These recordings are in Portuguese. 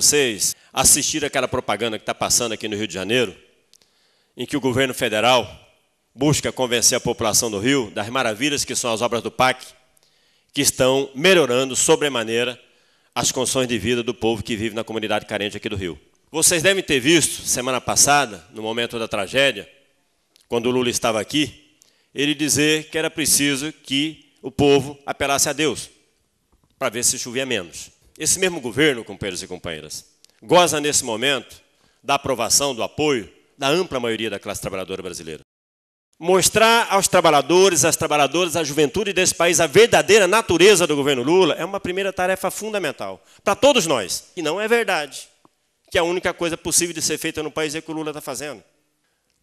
Vocês assistiram aquela propaganda que está passando aqui no Rio de Janeiro, em que o governo federal busca convencer a população do Rio das maravilhas que são as obras do PAC, que estão melhorando sobremaneira as condições de vida do povo que vive na comunidade carente aqui do Rio. Vocês devem ter visto, semana passada, no momento da tragédia, quando o Lula estava aqui, ele dizer que era preciso que o povo apelasse a Deus para ver se chovia menos. Esse mesmo governo, companheiros e companheiras, goza nesse momento da aprovação, do apoio da ampla maioria da classe trabalhadora brasileira. Mostrar aos trabalhadores, às trabalhadoras, à juventude desse país a verdadeira natureza do governo Lula é uma primeira tarefa fundamental para todos nós. E não é verdade que a única coisa possível de ser feita no país é o que o Lula está fazendo.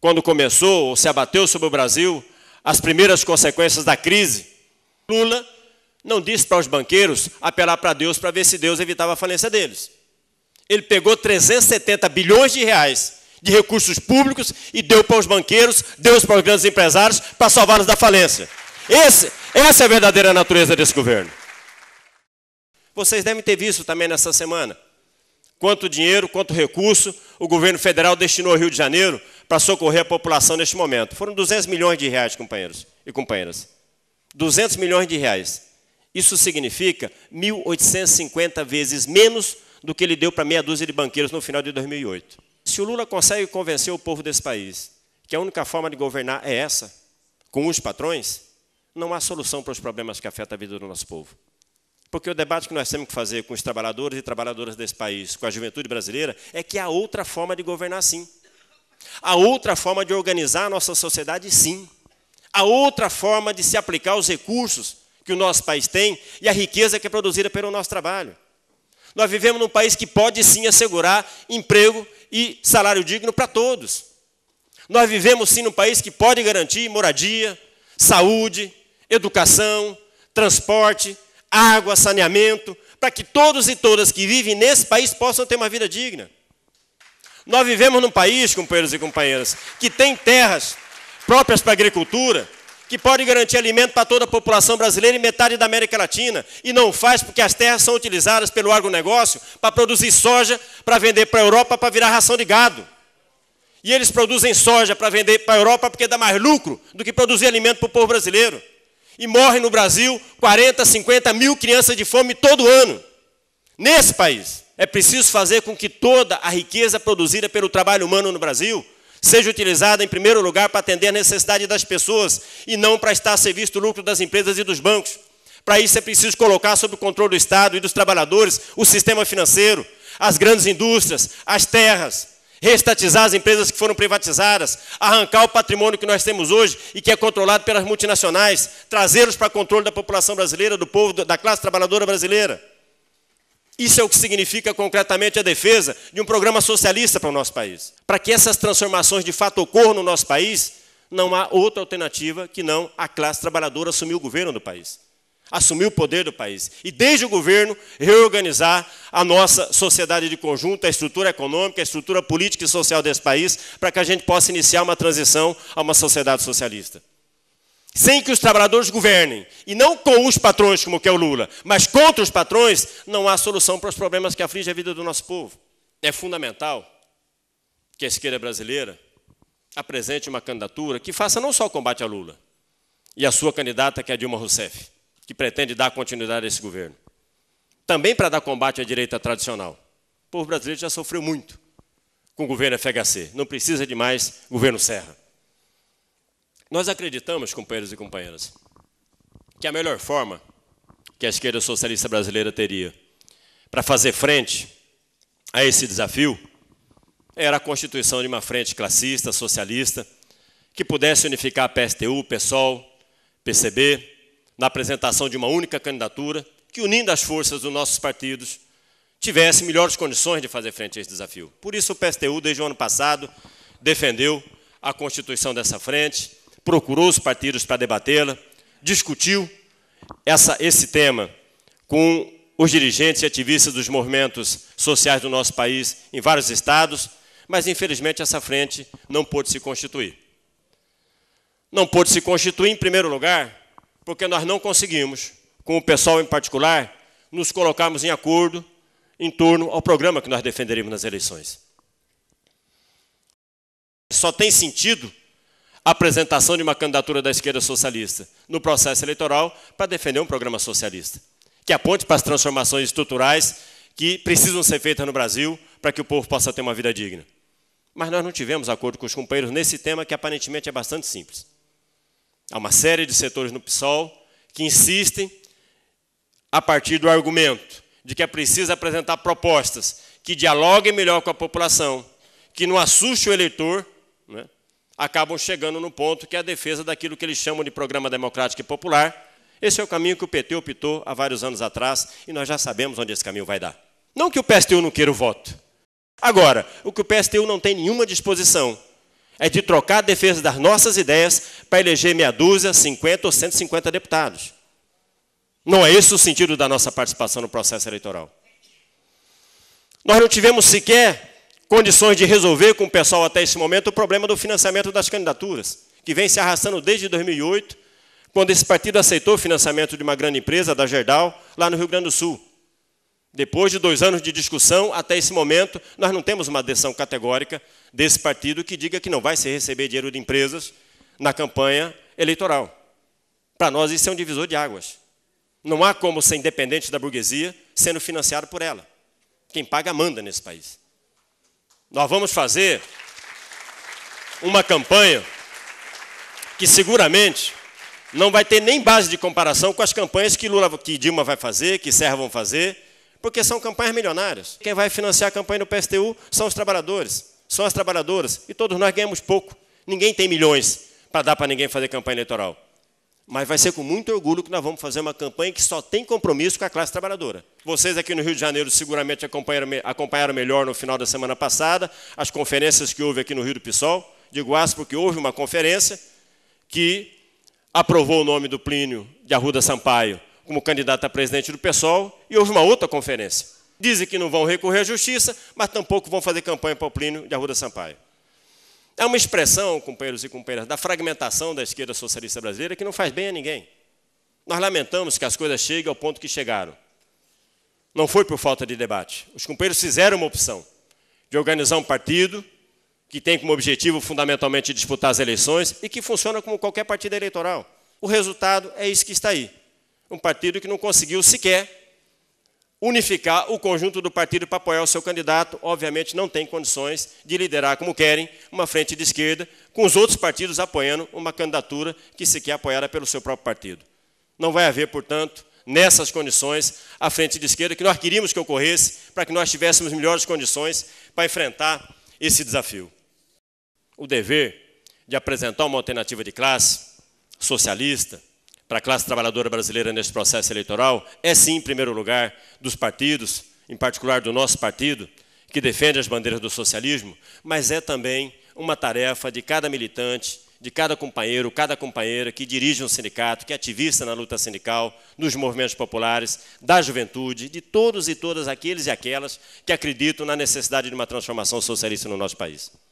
Quando começou ou se abateu sobre o Brasil as primeiras consequências da crise, Lula não disse para os banqueiros apelar para Deus para ver se Deus evitava a falência deles. Ele pegou 370 bilhões de reais de recursos públicos e deu para os banqueiros, deu para os grandes empresários para salvá-los da falência. Esse, essa é a verdadeira natureza desse governo. Vocês devem ter visto também nessa semana quanto dinheiro, quanto recurso o governo federal destinou ao Rio de Janeiro para socorrer a população neste momento. Foram 200 milhões de reais, companheiros e companheiras. 200 milhões de reais. Isso significa 1.850 vezes menos do que ele deu para meia dúzia de banqueiros no final de 2008. Se o Lula consegue convencer o povo desse país que a única forma de governar é essa, com os patrões, não há solução para os problemas que afetam a vida do nosso povo. Porque o debate que nós temos que fazer com os trabalhadores e trabalhadoras desse país, com a juventude brasileira, é que há outra forma de governar sim. Há outra forma de organizar a nossa sociedade sim. Há outra forma de se aplicar os recursos que o nosso país tem e a riqueza que é produzida pelo nosso trabalho. Nós vivemos num país que pode sim assegurar emprego e salário digno para todos. Nós vivemos sim num país que pode garantir moradia, saúde, educação, transporte, água, saneamento, para que todos e todas que vivem nesse país possam ter uma vida digna. Nós vivemos num país, companheiros e companheiras, que tem terras próprias para agricultura, que pode garantir alimento para toda a população brasileira e metade da América Latina, e não faz porque as terras são utilizadas pelo agronegócio para produzir soja, para vender para a Europa, para virar ração de gado. E eles produzem soja para vender para a Europa porque dá mais lucro do que produzir alimento para o povo brasileiro. E morrem no Brasil 40, 50 mil crianças de fome todo ano. Nesse país, é preciso fazer com que toda a riqueza produzida pelo trabalho humano no Brasil seja utilizada em primeiro lugar para atender a necessidade das pessoas e não para estar a serviço do lucro das empresas e dos bancos. Para isso é preciso colocar sob o controle do Estado e dos trabalhadores o sistema financeiro, as grandes indústrias, as terras, restatizar as empresas que foram privatizadas, arrancar o patrimônio que nós temos hoje e que é controlado pelas multinacionais, trazê-los para controle da população brasileira, do povo, da classe trabalhadora brasileira. Isso é o que significa concretamente a defesa de um programa socialista para o nosso país. Para que essas transformações de fato ocorram no nosso país, não há outra alternativa que não a classe trabalhadora assumir o governo do país, assumir o poder do país e, desde o governo, reorganizar a nossa sociedade de conjunto, a estrutura econômica, a estrutura política e social desse país, para que a gente possa iniciar uma transição a uma sociedade socialista sem que os trabalhadores governem, e não com os patrões, como quer é o Lula, mas contra os patrões, não há solução para os problemas que afligem a vida do nosso povo. É fundamental que a esquerda brasileira apresente uma candidatura que faça não só o combate a Lula e a sua candidata, que é a Dilma Rousseff, que pretende dar continuidade a esse governo, também para dar combate à direita tradicional. O povo brasileiro já sofreu muito com o governo FHC, não precisa de mais governo Serra. Nós acreditamos, companheiros e companheiras, que a melhor forma que a esquerda socialista brasileira teria para fazer frente a esse desafio era a constituição de uma frente classista, socialista, que pudesse unificar PSTU, PSOL, PCB, na apresentação de uma única candidatura, que unindo as forças dos nossos partidos, tivesse melhores condições de fazer frente a esse desafio. Por isso o PSTU, desde o ano passado, defendeu a constituição dessa frente, procurou os partidos para debatê-la, discutiu essa, esse tema com os dirigentes e ativistas dos movimentos sociais do nosso país em vários estados, mas infelizmente essa frente não pôde se constituir. Não pôde se constituir, em primeiro lugar, porque nós não conseguimos, com o pessoal em particular, nos colocarmos em acordo em torno ao programa que nós defenderíamos nas eleições. Só tem sentido apresentação de uma candidatura da esquerda socialista no processo eleitoral para defender um programa socialista, que aponte para as transformações estruturais que precisam ser feitas no Brasil para que o povo possa ter uma vida digna. Mas nós não tivemos acordo com os companheiros nesse tema que aparentemente é bastante simples. Há uma série de setores no PSOL que insistem a partir do argumento de que é preciso apresentar propostas que dialoguem melhor com a população, que não assuste o eleitor acabam chegando no ponto que é a defesa daquilo que eles chamam de programa democrático e popular. Esse é o caminho que o PT optou há vários anos atrás e nós já sabemos onde esse caminho vai dar. Não que o PSTU não queira o voto. Agora, o que o PSTU não tem nenhuma disposição é de trocar a defesa das nossas ideias para eleger meia dúzia, 50 ou 150 deputados. Não é esse o sentido da nossa participação no processo eleitoral. Nós não tivemos sequer condições de resolver com o pessoal até esse momento o problema do financiamento das candidaturas, que vem se arrastando desde 2008, quando esse partido aceitou o financiamento de uma grande empresa, da Gerdau, lá no Rio Grande do Sul. Depois de dois anos de discussão, até esse momento, nós não temos uma adesão categórica desse partido que diga que não vai se receber dinheiro de empresas na campanha eleitoral. Para nós, isso é um divisor de águas. Não há como ser independente da burguesia sendo financiado por ela. Quem paga manda nesse país. Nós vamos fazer uma campanha que seguramente não vai ter nem base de comparação com as campanhas que Lula, que Dilma vai fazer, que Serra vão fazer, porque são campanhas milionárias. Quem vai financiar a campanha do PSTU são os trabalhadores, são as trabalhadoras, e todos nós ganhamos pouco. Ninguém tem milhões para dar para ninguém fazer campanha eleitoral. Mas vai ser com muito orgulho que nós vamos fazer uma campanha que só tem compromisso com a classe trabalhadora. Vocês aqui no Rio de Janeiro seguramente acompanharam, acompanharam melhor no final da semana passada as conferências que houve aqui no Rio do Pissol. Digo as porque houve uma conferência que aprovou o nome do Plínio de Arruda Sampaio como candidato a presidente do PSOL e houve uma outra conferência. Dizem que não vão recorrer à justiça, mas tampouco vão fazer campanha para o Plínio de Arruda Sampaio. É uma expressão, companheiros e companheiras, da fragmentação da esquerda socialista brasileira que não faz bem a ninguém. Nós lamentamos que as coisas cheguem ao ponto que chegaram. Não foi por falta de debate. Os companheiros fizeram uma opção de organizar um partido que tem como objetivo fundamentalmente disputar as eleições e que funciona como qualquer partido eleitoral. O resultado é isso que está aí. Um partido que não conseguiu sequer unificar o conjunto do partido para apoiar o seu candidato, obviamente não tem condições de liderar como querem uma frente de esquerda com os outros partidos apoiando uma candidatura que sequer é apoiada pelo seu próprio partido. Não vai haver, portanto, nessas condições, a frente de esquerda que nós queríamos que ocorresse para que nós tivéssemos melhores condições para enfrentar esse desafio. O dever de apresentar uma alternativa de classe socialista, para a classe trabalhadora brasileira neste processo eleitoral é sim, em primeiro lugar, dos partidos, em particular do nosso partido, que defende as bandeiras do socialismo, mas é também uma tarefa de cada militante, de cada companheiro, cada companheira que dirige um sindicato, que é ativista na luta sindical, nos movimentos populares, da juventude, de todos e todas aqueles e aquelas que acreditam na necessidade de uma transformação socialista no nosso país.